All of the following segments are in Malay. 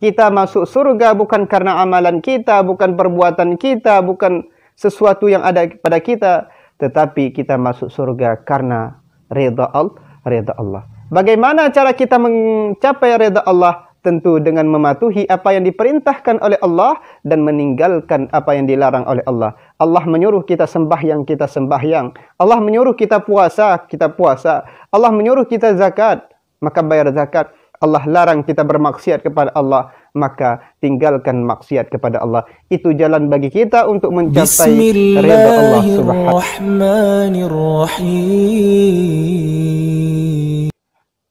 kita masuk surga bukan karena amalan kita, bukan perbuatan kita, bukan sesuatu yang ada pada kita, tetapi kita masuk surga karena ridha Allah, ridha Allah. Bagaimana cara kita mencapai ridha Allah? Tentu dengan mematuhi apa yang diperintahkan oleh Allah dan meninggalkan apa yang dilarang oleh Allah. Allah menyuruh kita sembah yang kita sembah yang. Allah menyuruh kita puasa, kita puasa. Allah menyuruh kita zakat, maka bayar zakat. Allah larang kita bermaksiat kepada Allah maka tinggalkan maksiat kepada Allah itu jalan bagi kita untuk mencapai ridha Allah Subhanahu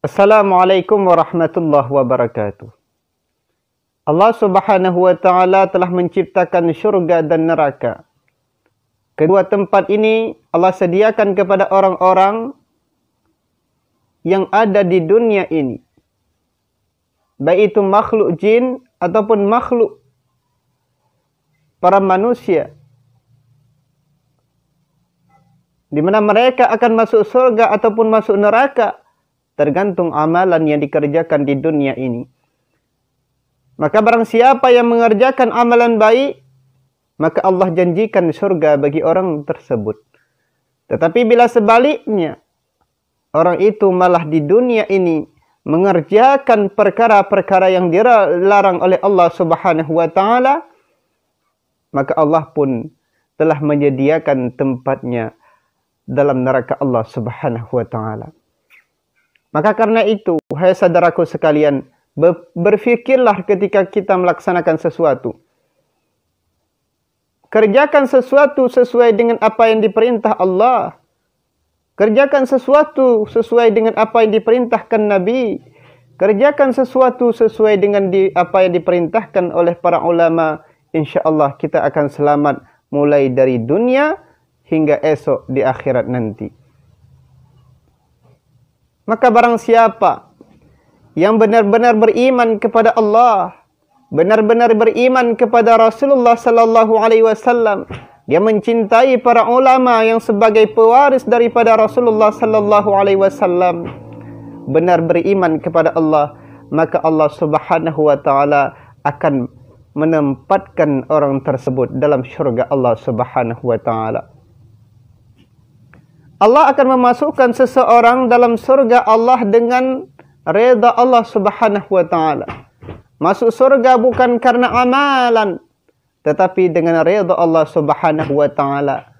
Assalamualaikum warahmatullahi wabarakatuh Allah Subhanahu wa taala telah menciptakan syurga dan neraka kedua tempat ini Allah sediakan kepada orang-orang yang ada di dunia ini baik itu makhluk jin ataupun makhluk para manusia di mana mereka akan masuk surga ataupun masuk neraka tergantung amalan yang dikerjakan di dunia ini maka barang siapa yang mengerjakan amalan baik maka Allah janjikan surga bagi orang tersebut tetapi bila sebaliknya orang itu malah di dunia ini mengerjakan perkara-perkara yang dilarang oleh Allah Subhanahu wa taala maka Allah pun telah menyediakan tempatnya dalam neraka Allah Subhanahu wa taala maka karena itu wahai saudaraku sekalian berfikirlah ketika kita melaksanakan sesuatu kerjakan sesuatu sesuai dengan apa yang diperintah Allah Kerjakan sesuatu sesuai dengan apa yang diperintahkan Nabi. Kerjakan sesuatu sesuai dengan di, apa yang diperintahkan oleh para ulama. InsyaAllah kita akan selamat mulai dari dunia hingga esok di akhirat nanti. Maka barang siapa yang benar-benar beriman kepada Allah, benar-benar beriman kepada Rasulullah sallallahu alaihi wasallam, dia mencintai para ulama yang sebagai pewaris daripada Rasulullah sallallahu alaihi wasallam benar beriman kepada Allah maka Allah Subhanahu wa taala akan menempatkan orang tersebut dalam syurga Allah Subhanahu wa taala. Allah akan memasukkan seseorang dalam syurga Allah dengan reda Allah Subhanahu wa taala. Masuk syurga bukan karena amalan, tetapi dengan redha Allah Subhanahu wa taala.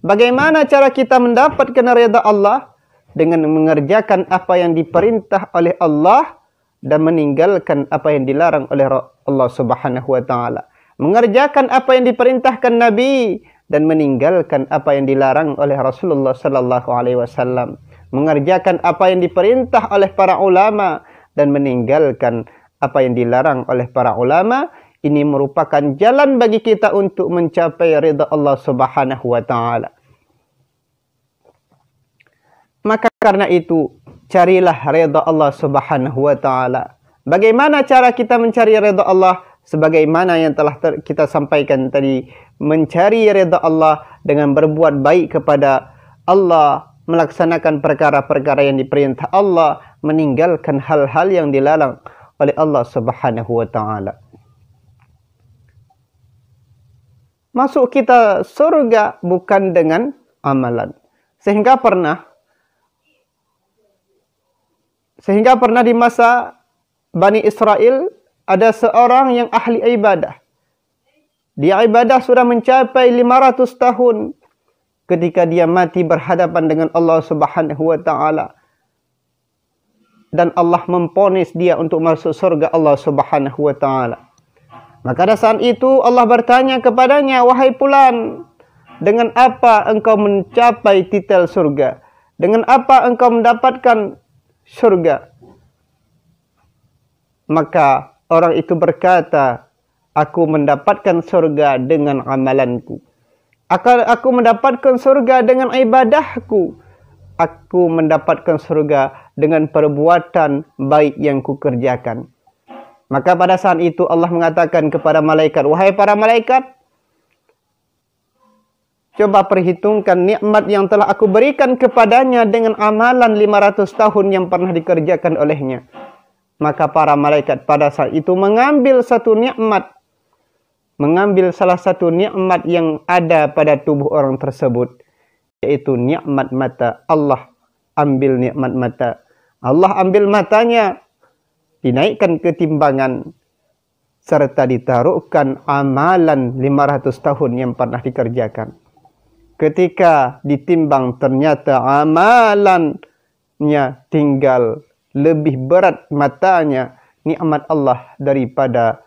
Bagaimana cara kita mendapatkan redha Allah dengan mengerjakan apa yang diperintah oleh Allah dan meninggalkan apa yang dilarang oleh Allah Subhanahu wa taala. Mengerjakan apa yang diperintahkan Nabi dan meninggalkan apa yang dilarang oleh Rasulullah sallallahu alaihi wasallam. Mengerjakan apa yang diperintah oleh para ulama dan meninggalkan apa yang dilarang oleh para ulama ini merupakan jalan bagi kita untuk mencapai ridha Allah Subhanahu wa taala. Maka karena itu carilah ridha Allah Subhanahu wa taala. Bagaimana cara kita mencari ridha Allah sebagaimana yang telah kita sampaikan tadi mencari ridha Allah dengan berbuat baik kepada Allah, melaksanakan perkara-perkara yang diperintah Allah, meninggalkan hal-hal yang dilarang oleh Allah Subhanahu wa taala. masuk kita surga bukan dengan amalan. Sehingga pernah sehingga pernah di masa Bani Israel ada seorang yang ahli ibadah. Dia ibadah sudah mencapai 500 tahun ketika dia mati berhadapan dengan Allah Subhanahu wa taala dan Allah memponis dia untuk masuk surga Allah Subhanahu wa taala. Maka pada saat itu Allah bertanya kepadanya, wahai pulan, dengan apa engkau mencapai titel surga? Dengan apa engkau mendapatkan surga? Maka orang itu berkata, aku mendapatkan surga dengan amalanku. Aku, mendapatkan surga dengan ibadahku. Aku mendapatkan surga dengan perbuatan baik yang kukerjakan. kerjakan. Maka pada saat itu Allah mengatakan kepada malaikat, "Wahai para malaikat, coba perhitungkan nikmat yang telah aku berikan kepadanya dengan amalan 500 tahun yang pernah dikerjakan olehnya." Maka para malaikat pada saat itu mengambil satu nikmat, mengambil salah satu nikmat yang ada pada tubuh orang tersebut, yaitu nikmat mata. Allah ambil nikmat mata. Allah ambil matanya dinaikkan ke timbangan serta ditaruhkan amalan 500 tahun yang pernah dikerjakan. Ketika ditimbang ternyata amalannya tinggal lebih berat matanya nikmat Allah daripada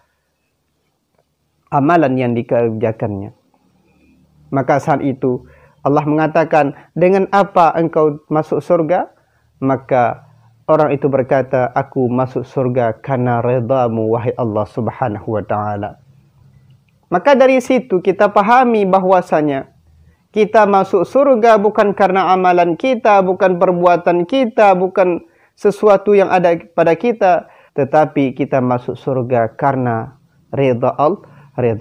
amalan yang dikerjakannya. Maka saat itu Allah mengatakan dengan apa engkau masuk surga? Maka Orang itu berkata, aku masuk surga karena redamu, wahai Allah subhanahu wa ta'ala. Maka dari situ kita pahami bahwasanya kita masuk surga bukan karena amalan kita, bukan perbuatan kita, bukan sesuatu yang ada pada kita. Tetapi kita masuk surga karena reda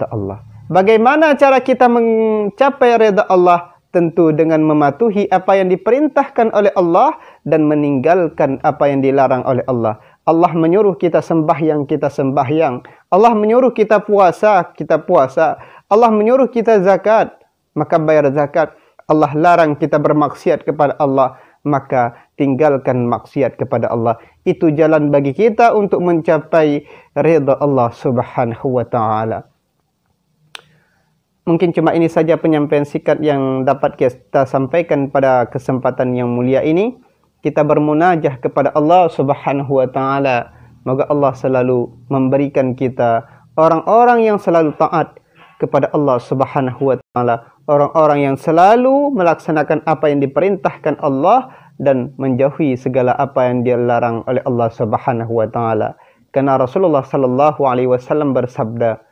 Allah. Bagaimana cara kita mencapai reda Allah? tentu dengan mematuhi apa yang diperintahkan oleh Allah dan meninggalkan apa yang dilarang oleh Allah. Allah menyuruh kita sembah yang kita sembah yang. Allah menyuruh kita puasa, kita puasa. Allah menyuruh kita zakat, maka bayar zakat. Allah larang kita bermaksiat kepada Allah, maka tinggalkan maksiat kepada Allah. Itu jalan bagi kita untuk mencapai redha Allah Subhanahu wa taala. Mungkin cuma ini saja penyampaian sikat yang dapat kita sampaikan pada kesempatan yang mulia ini. Kita bermunajah kepada Allah Subhanahu wa taala. Moga Allah selalu memberikan kita orang-orang yang selalu taat kepada Allah Subhanahu wa taala, orang-orang yang selalu melaksanakan apa yang diperintahkan Allah dan menjauhi segala apa yang dilarang oleh Allah Subhanahu wa taala. Karena Rasulullah sallallahu alaihi wasallam bersabda,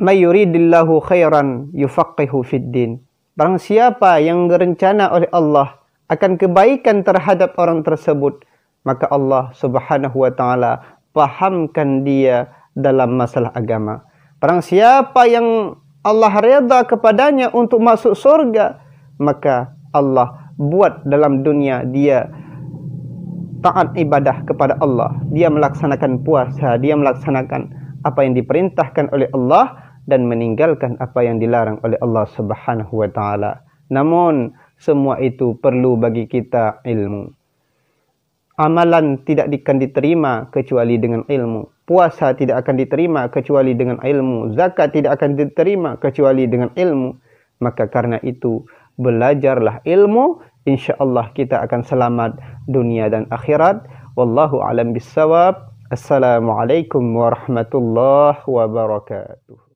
may yuridillahu khairan yufaqihu fid din. Barang siapa yang direncana oleh Allah akan kebaikan terhadap orang tersebut, maka Allah Subhanahu wa taala fahamkan dia dalam masalah agama. Barang siapa yang Allah reda kepadanya untuk masuk surga, maka Allah buat dalam dunia dia taat ibadah kepada Allah. Dia melaksanakan puasa, dia melaksanakan apa yang diperintahkan oleh Allah, dan meninggalkan apa yang dilarang oleh Allah Subhanahu wa taala. Namun semua itu perlu bagi kita ilmu. Amalan tidak akan diterima kecuali dengan ilmu. Puasa tidak akan diterima kecuali dengan ilmu. Zakat tidak akan diterima kecuali dengan ilmu. Maka karena itu belajarlah ilmu insyaallah kita akan selamat dunia dan akhirat. Wallahu a'lam bissawab. Assalamualaikum warahmatullahi wabarakatuh.